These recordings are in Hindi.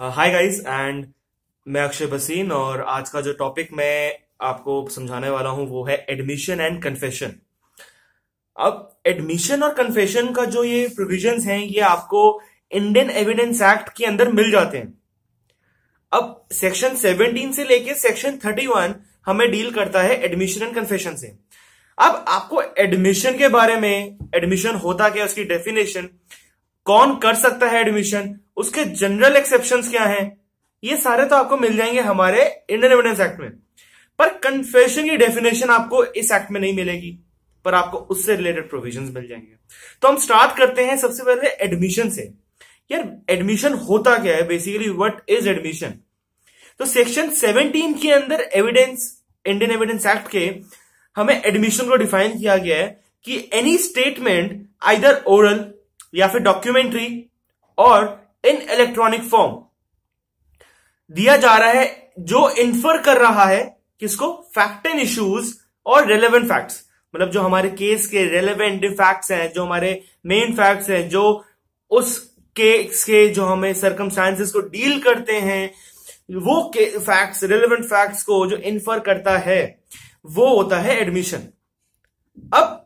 हाय गाइस एंड मैं अक्षय बसीन और आज का जो टॉपिक मैं आपको समझाने वाला हूं वो है एडमिशन एंड कन्फेशन अब एडमिशन और कन्फेशन का जो ये प्रोविजन हैं ये आपको इंडियन एविडेंस एक्ट के अंदर मिल जाते हैं अब सेक्शन 17 से लेके सेक्शन 31 हमें डील करता है एडमिशन एंड कन्फेशन से अब आपको एडमिशन के बारे में एडमिशन होता क्या उसकी डेफिनेशन कौन कर सकता है एडमिशन उसके जनरल एक्सेप्शन क्या है ये सारे तो आपको मिल जाएंगे हमारे इंडियन एविडेंस एक्ट में पर कन्फेशन की डेफिनेशन आपको इस एक्ट में नहीं मिलेगी पर आपको उससे रिलेटेड प्रोविजंस मिल जाएंगे तो हम स्टार्ट करते हैं सबसे पहले एडमिशन से यार एडमिशन होता क्या है बेसिकली व्हाट इज एडमिशन तो सेक्शन 17 के अंदर एविडेंस इंडियन एविडेंस एक्ट के हमें एडमिशन को डिफाइन किया गया है कि एनी स्टेटमेंट आइदर ओरल या फिर डॉक्यूमेंट्री और इन इलेक्ट्रॉनिक फॉर्म दिया जा रहा है जो इन्फर कर रहा है किसको फैक्ट एंड इश्यूज और रेलेवेंट फैक्ट्स मतलब जो हमारे केस के रेलेवेंट फैक्ट्स हैं जो हमारे मेन फैक्ट्स हैं जो उस केस के जो हमें सर्कमस्टांसिस को डील करते हैं वो फैक्ट्स रेलेवेंट फैक्ट्स को जो इन्फर करता है वो होता है एडमिशन अब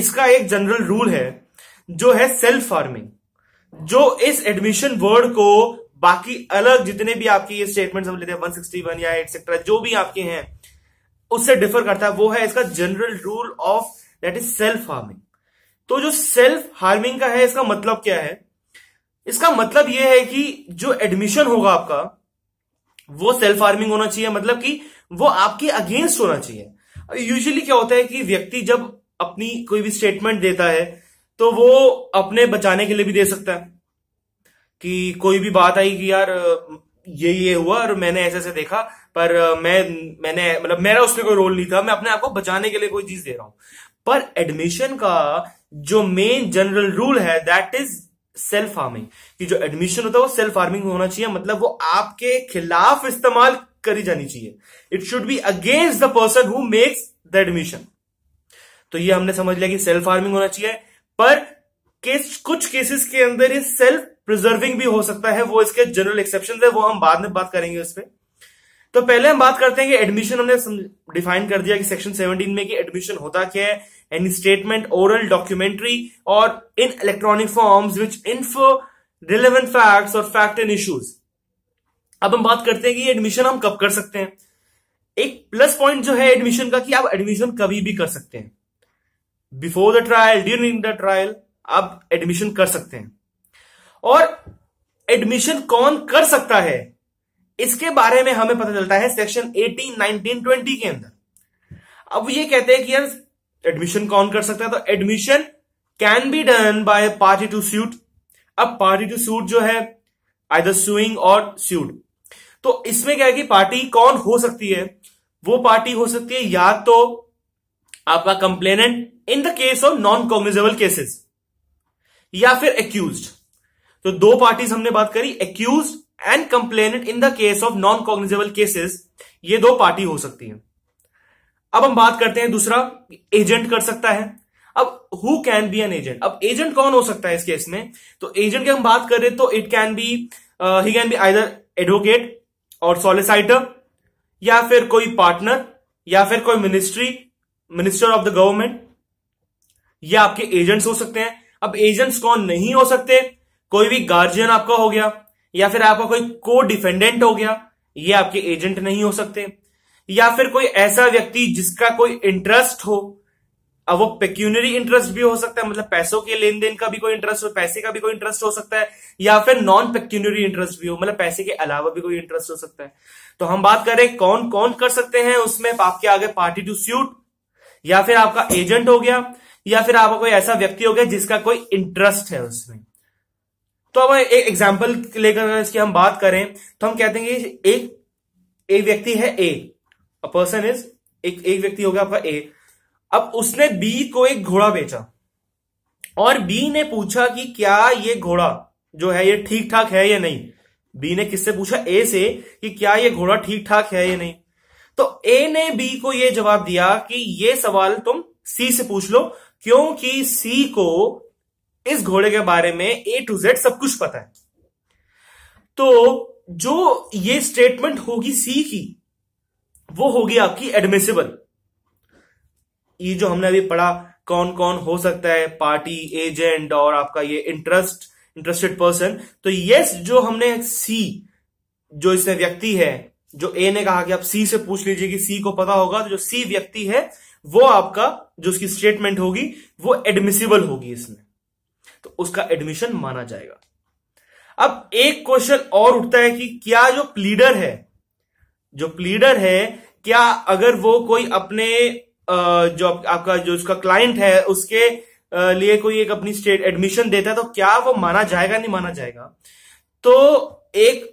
इसका एक जनरल रूल है जो है सेल्फ फार्मिंग जो इस एडमिशन वर्ड को बाकी अलग जितने भी आपके ये स्टेटमेंट हम लेते हैं 161 या एटसेट्रा जो भी आपके हैं उससे डिफर करता है वो है इसका general rule of that is self harming तो जो सेल्फ हार्मिंग का है इसका मतलब क्या है इसका मतलब यह है कि जो एडमिशन होगा आपका वो सेल्फ हार्मिंग होना चाहिए मतलब कि वो आपके अगेंस्ट होना चाहिए यूजली क्या होता है कि व्यक्ति जब अपनी कोई भी स्टेटमेंट देता है तो वो अपने बचाने के लिए भी दे सकता है कि कोई भी बात आई कि यार ये ये हुआ और मैंने ऐसे ऐसे देखा पर मैं मैंने मतलब मेरा उसमें कोई रोल नहीं था मैं अपने आप को बचाने के लिए कोई चीज दे रहा हूं पर एडमिशन का जो मेन जनरल रूल है दैट इज सेल्फ फार्मिंग कि जो एडमिशन होता है वो सेल्फ फार्मिंग होना चाहिए मतलब वो आपके खिलाफ इस्तेमाल करी जानी चाहिए it should be against the person who makes the admission तो ये हमने समझ लिया कि सेल्फ फार्मिंग होना चाहिए पर केस कुछ केसेस के अंदर ये सेल्फ प्रिजर्विंग भी हो सकता है वो इसके जनरल एक्सेप्शन है वो हम बाद में बात करेंगे उस पर तो पहले हम बात करते हैं कि एडमिशन हमने डिफाइन कर दिया कि सेक्शन 17 में कि एडमिशन होता क्या है एनी स्टेटमेंट ओरल डॉक्यूमेंट्री और in electronic forms which info relevant facts और फैक्ट एंड इश्यूज अब हम बात करते हैं कि एडमिशन हम कब कर सकते हैं एक प्लस पॉइंट जो है एडमिशन का कि आप एडमिशन कभी भी कर सकते हैं before the trial during the trial आप एडमिशन कर सकते हैं और एडमिशन कौन कर सकता है इसके बारे में हमें पता चलता है सेक्शन 18, 19, 20 के अंदर अब ये कहते हैं कि यार एडमिशन कौन कर सकता है तो admission can be done by party to suit अब पार्टी टू सूट जो है आइदर सुइंग और सूट तो इसमें क्या है कि पार्टी कौन हो सकती है वो पार्टी हो सकती है या तो आपका complainant in the case of non cognizable cases या फिर एक्यूज तो दो पार्टीज हमने बात करी accused and complainant in the case of non cognizable cases ये दो पार्टी हो सकती है अब हम बात करते हैं दूसरा एजेंट कर सकता है अब who can be an agent अब एजेंट कौन हो सकता है इस केस में तो एजेंट की हम बात करें तो it can be he can be either advocate और सोलिसाइटर या फिर कोई पार्टनर या फिर कोई ministry minister of the government ये आपके एजेंट्स हो सकते हैं अब एजेंट्स कौन नहीं हो सकते कोई भी गार्जियन आपका हो गया या फिर आपका कोई को डिफेंडेंट हो गया ये आपके एजेंट नहीं हो सकते या फिर कोई ऐसा व्यक्ति जिसका कोई इंटरेस्ट हो अब वो पेक्यूनरी इंटरेस्ट भी हो सकता है मतलब पैसों के लेन देन का भी कोई इंटरेस्ट हो पैसे का भी कोई इंटरेस्ट हो सकता है या फिर नॉन पेक्यूनरी इंटरेस्ट भी हो मतलब पैसे के अलावा भी कोई इंटरेस्ट हो सकता है तो हम बात करें कौन कौन कर सकते हैं उसमें आपके आगे पार्टी टू सूट या फिर आपका एजेंट हो गया या फिर आपका कोई ऐसा व्यक्ति हो गया जिसका कोई इंटरेस्ट है उसमें तो अब एक एग्जाम्पल लेकर इसकी हम बात करें तो हम कहते हैं कि एक एक व्यक्ति है ए अ पर्सन इज एक एक व्यक्ति हो गया आपका ए अब उसने बी को एक घोड़ा बेचा और बी ने पूछा कि क्या ये घोड़ा जो है ये ठीक ठाक है या नहीं बी ने किससे पूछा ए से कि क्या ये घोड़ा ठीक ठाक है या नहीं तो ए ने बी को ये जवाब दिया कि ये सवाल तुम सी से पूछ लो क्योंकि सी को इस घोड़े के बारे में ए टू जेड सब कुछ पता है तो जो ये स्टेटमेंट होगी सी की वो होगी आपकी एडमिसिबल ये जो हमने अभी पढ़ा कौन कौन हो सकता है पार्टी एजेंट और आपका ये इंटरेस्ट इंटरेस्टेड पर्सन तो यस जो हमने सी जो इसने व्यक्ति है जो ए ने कहा कि आप सी से पूछ लीजिए कि सी को पता होगा तो जो सी व्यक्ति है वो आपका जो उसकी स्टेटमेंट होगी वो एडमिसिबल होगी इसमें तो उसका एडमिशन माना जाएगा अब एक क्वेश्चन और उठता है कि क्या जो प्लीडर है जो प्लीडर है क्या अगर वो कोई अपने जो आपका जो उसका क्लाइंट है उसके लिए कोई एक अपनी स्टेट एडमिशन देता है तो क्या वो माना जाएगा नहीं माना जाएगा तो एक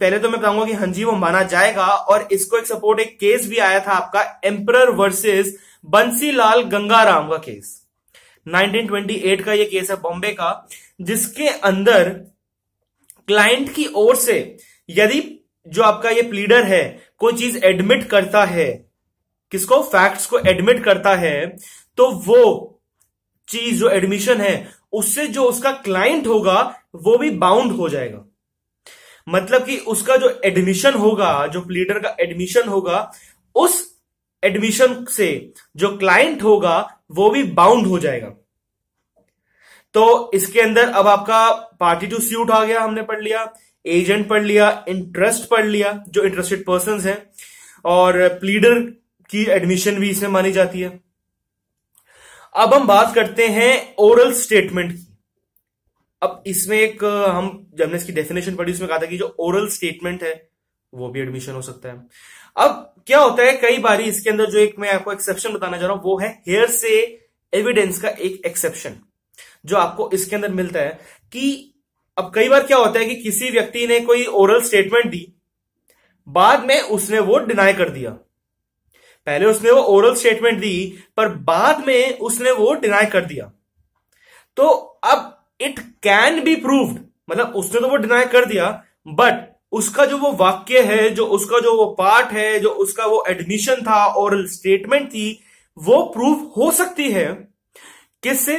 पहले तो मैं बताऊंगा कि हांजी वो माना जाएगा और इसको एक सपोर्ट एक केस भी आया था आपका एम्पर वर्सेस बंसीलाल गंगाराम का केस 1928 का ये केस है बॉम्बे का जिसके अंदर क्लाइंट की ओर से यदि जो आपका ये प्लीडर है कोई चीज एडमिट करता है किसको फैक्ट्स को एडमिट करता है तो वो चीज जो एडमिशन है उससे जो उसका क्लाइंट होगा वो भी बाउंड हो जाएगा मतलब कि उसका जो एडमिशन होगा जो प्लीडर का एडमिशन होगा उस एडमिशन से जो क्लाइंट होगा वो भी बाउंड हो जाएगा तो इसके अंदर अब आपका पार्टी टू स्यूट आ गया हमने पढ़ लिया एजेंट पढ़ लिया इंटरेस्ट पढ़ लिया जो इंटरेस्टेड पर्सन है और प्लीडर की एडमिशन भी इसमें मानी जाती है अब हम बात करते हैं ओरल स्टेटमेंट की अब इसमें एक हम जब हमने इसकी डेफिनेशन पढ़ी उसमें कहा था कि जो ओरल स्टेटमेंट है वो भी एडमिशन हो सकता है अब क्या होता है कई बार इसके अंदर जो एक मैं आपको एक्सेप्शन बताना चाह रहा हूं वो है हेयर से एविडेंस का एक एक्सेप्शन जो आपको इसके अंदर मिलता है कि अब कई बार क्या होता है कि किसी व्यक्ति ने कोई ओरल स्टेटमेंट दी बाद में उसने वो डिनाई कर दिया पहले उसने वो ओरल स्टेटमेंट दी पर बाद में उसने वो डिनाई कर दिया तो अब इट कैन बी प्रूव्ड मतलब उसने तो वो डिनाई कर दिया बट उसका जो वो वाक्य है जो उसका जो वो पार्ट है जो उसका वो एडमिशन था और स्टेटमेंट थी वो प्रूव हो सकती है किससे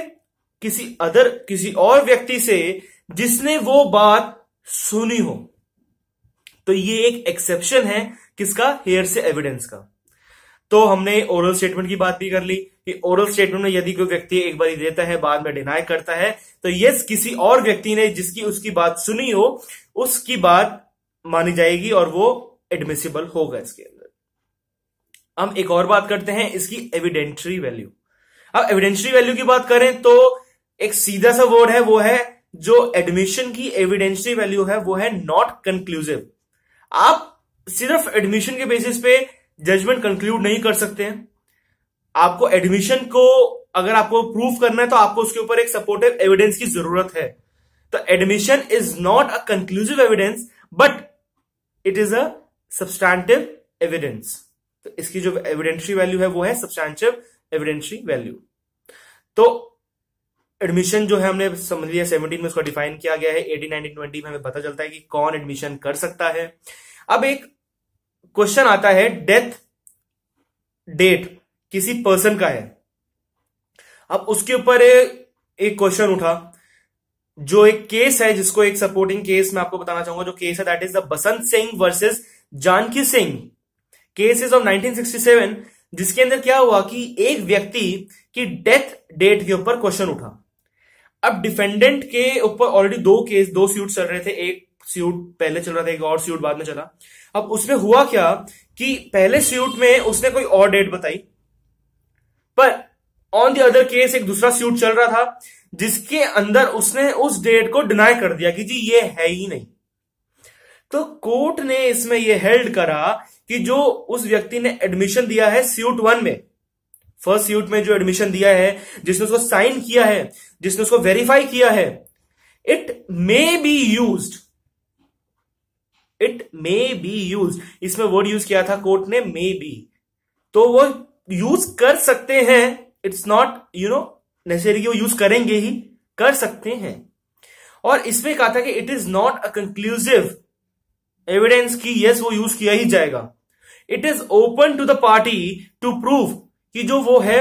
किसी अदर किसी और व्यक्ति से जिसने वो बात सुनी हो तो ये एक एक्सेप्शन है किसका हेयर से एविडेंस का तो हमने ओरल स्टेटमेंट की बात भी कर ली कि ओरल स्टेटमेंट में यदि कोई व्यक्ति एक बार देता है बाद में डिनाई करता है तो यस किसी और व्यक्ति ने जिसकी उसकी बात सुनी हो उसकी बात मानी जाएगी और वो एडमिसिबल होगा इसके अंदर हम एक और बात करते हैं इसकी एविडेंट्री वैल्यू अब एविडेंट्री वैल्यू की बात करें तो एक सीधा सा वर्ड है वो है जो एडमिशन की एविडेंट्री वैल्यू है वो है नॉट कंक्लूसिव आप सिर्फ एडमिशन के बेसिस पे जजमेंट कंक्लूड नहीं कर सकते हैं आपको एडमिशन को अगर आपको प्रूव करना है तो आपको उसके ऊपर एक सपोर्टिव एविडेंस की जरूरत है तो admission is not a conclusive evidence but it is a substantive evidence तो इसकी जो एविडेंट्री वैल्यू है वो है सब्सटैंटिव एविडेंट्री वैल्यू तो एडमिशन जो है हमने समझ लिया सेवनटीन में उसको डिफाइन किया गया है एटीन नाइनटीन ट्वेंटी में हमें पता चलता है कि कौन एडमिशन कर सकता है अब एक क्वेश्चन आता है डेथ डेट किसी पर्सन का है अब उसके ऊपर एक क्वेश्चन उठा जो एक केस है जिसको एक सपोर्टिंग केस मैं आपको बताना चाहूंगा जो केस है that is the Basant Singh versus Janki Singh case is of 1967 जिसके अंदर क्या हुआ कि एक व्यक्ति की डेथ डेट के ऊपर क्वेश्चन उठा अब डिफेंडेंट के ऊपर ऑलरेडी दो केस दो सूट चल रहे थे एक स्यूट पहले चल रहा था एक और स्यूट बाद में चला अब उसमें हुआ क्या कि पहले स्यूट में उसने कोई और डेट बताई पर ऑन द अदर केस एक दूसरा स्यूट चल रहा था जिसके अंदर उसने उस डेट को डिनाई कर दिया कि जी ये है ही नहीं तो कोर्ट ने इसमें यह हेल्ड करा कि जो उस व्यक्ति ने एडमिशन दिया है स्यूट वन में फर्स्ट स्यूट में जो एडमिशन दिया है जिसने उसको साइन किया है जिसने उसको वेरीफाई किया है it may be used it may be use इसमें वर्ड यूज किया था कोर्ट ने मे बी तो वो यूज कर सकते हैं it's not you know necessary वो यूज करेंगे ही कर सकते हैं और इसमें कहा था कि it is not a conclusive evidence की यस वो यूज किया ही जाएगा it is open to the party to prove कि जो वो है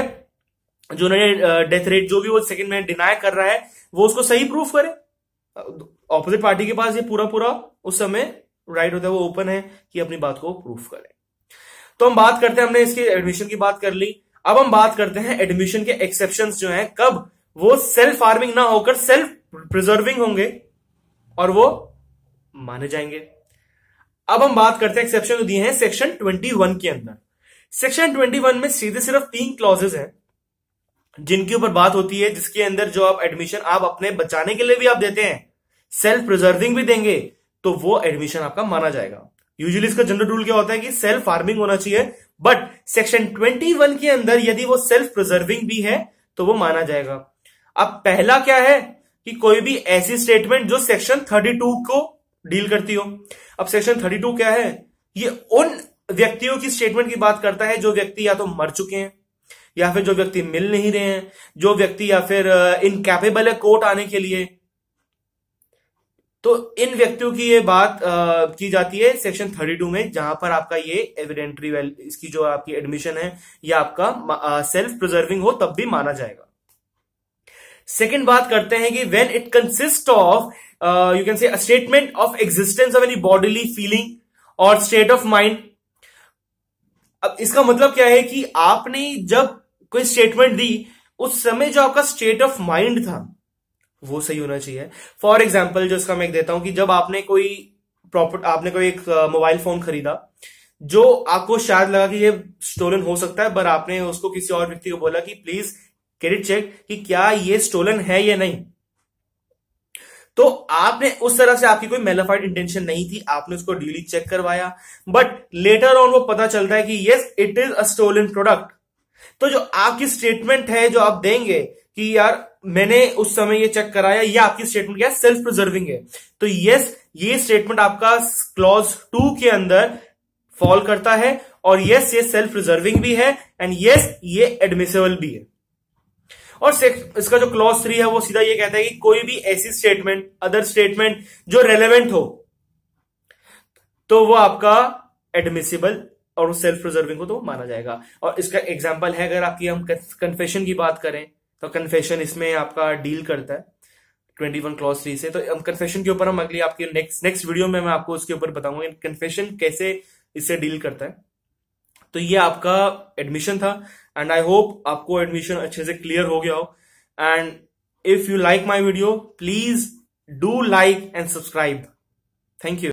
जो उन्होंने डेथ uh, रेट जो भी वो सेकंड में डिनाय कर रहा है वो उसको सही प्रूफ करे ऑपोजिट uh, पार्टी के पास ये पूरा पूरा उस समय राइट होता है वो ओपन है कि अपनी बात को प्रूफ करें तो हम बात करते हैं हमने इसकी एडमिशन की बात कर ली अब हम बात करते हैं एडमिशन के एक्सेप्शन जो है कब वो सेल्फ फार्मिंग ना होकर सेल्फ प्रिजर्विंग होंगे और वो माने जाएंगे अब हम बात करते हैं एक्सेप्शन दिए हैं सेक्शन 21 के अंदर सेक्शन 21 में सीधे सिर्फ तीन क्लॉजेज हैं जिनके ऊपर बात होती है जिसके अंदर जो आप एडमिशन आप अपने बचाने के लिए भी आप देते हैं सेल्फ प्रिजर्विंग भी देंगे तो वो एडमिशन आपका माना जाएगा यूजली इसका जनरल रूल क्या होता है कि सेल्फ फार्मिंग होना चाहिए बट सेक्शन ट्वेंटी वन के अंदर यदि वो सेल्फ प्रिजर्विंग भी है तो वो माना जाएगा अब पहला क्या है कि कोई भी ऐसी स्टेटमेंट जो सेक्शन थर्टी टू को डील करती हो अब सेक्शन थर्टी टू क्या है ये उन व्यक्तियों की स्टेटमेंट की बात करता है जो व्यक्ति या तो मर चुके हैं या फिर जो व्यक्ति मिल नहीं रहे हैं जो व्यक्ति या फिर इनकैपेबल है कोर्ट आने के लिए तो इन व्यक्तियों की ये बात आ, की जाती है सेक्शन 32 में जहां पर आपका ये एविडेंट्री वैल्यू इसकी जो आपकी एडमिशन है ये आपका सेल्फ प्रिजर्विंग हो तब भी माना जाएगा सेकेंड बात करते हैं कि when it consist of you can say statement of existence of any bodily feeling और स्टेट ऑफ माइंड अब इसका मतलब क्या है कि आपने जब कोई स्टेटमेंट दी उस समय जो आपका स्टेट ऑफ माइंड था वो सही होना चाहिए फॉर एग्जाम्पल जो इसका मैं देता हूं कि जब आपने कोई प्रॉपर आपने कोई एक मोबाइल फोन खरीदा जो आपको शायद लगा कि ये स्टोलन हो सकता है पर आपने उसको किसी और व्यक्ति को बोला कि प्लीज क्रेडिट चेक कि क्या ये स्टोलन है या नहीं तो आपने उस तरह से आपकी कोई मेलाफाइड इंटेंशन नहीं थी आपने उसको ड्यूली चेक करवाया बट लेटर ऑन वो पता चलता है कि yes it is a stolen product तो जो आपकी स्टेटमेंट है जो आप देंगे कि यार मैंने उस समय ये चेक कराया ये आपकी स्टेटमेंट क्या सेल्फ प्रिजर्विंग है तो यस ये स्टेटमेंट आपका क्लॉज टू के अंदर फॉल करता है और यस ये सेल्फ प्रिजर्विंग भी है एंड यस ये एडमिसेबल भी है और इसका जो क्लॉज थ्री है वो सीधा ये कहता है कि कोई भी ऐसी स्टेटमेंट अदर स्टेटमेंट जो रेलेवेंट हो तो वो आपका एडमिसिबल और सेल्फ प्रिजर्विंग को तो माना जाएगा और इसका एग्जाम्पल है अगर आपकी हम कन्फेशन की बात करें तो कन्फेशन इसमें आपका डील करता है ट्वेंटी वन क्लॉस थ्री से तो कन्फेशन के ऊपर हम अगली आपकी नेक्स्ट नेक्स्ट वीडियो में मैं आपको उसके ऊपर बताऊंगा कन्फेशन कैसे इससे डील करता है तो ये आपका एडमिशन था एंड आई होप आपको एडमिशन अच्छे से क्लियर हो गया हो and if you like my video please do like and subscribe thank you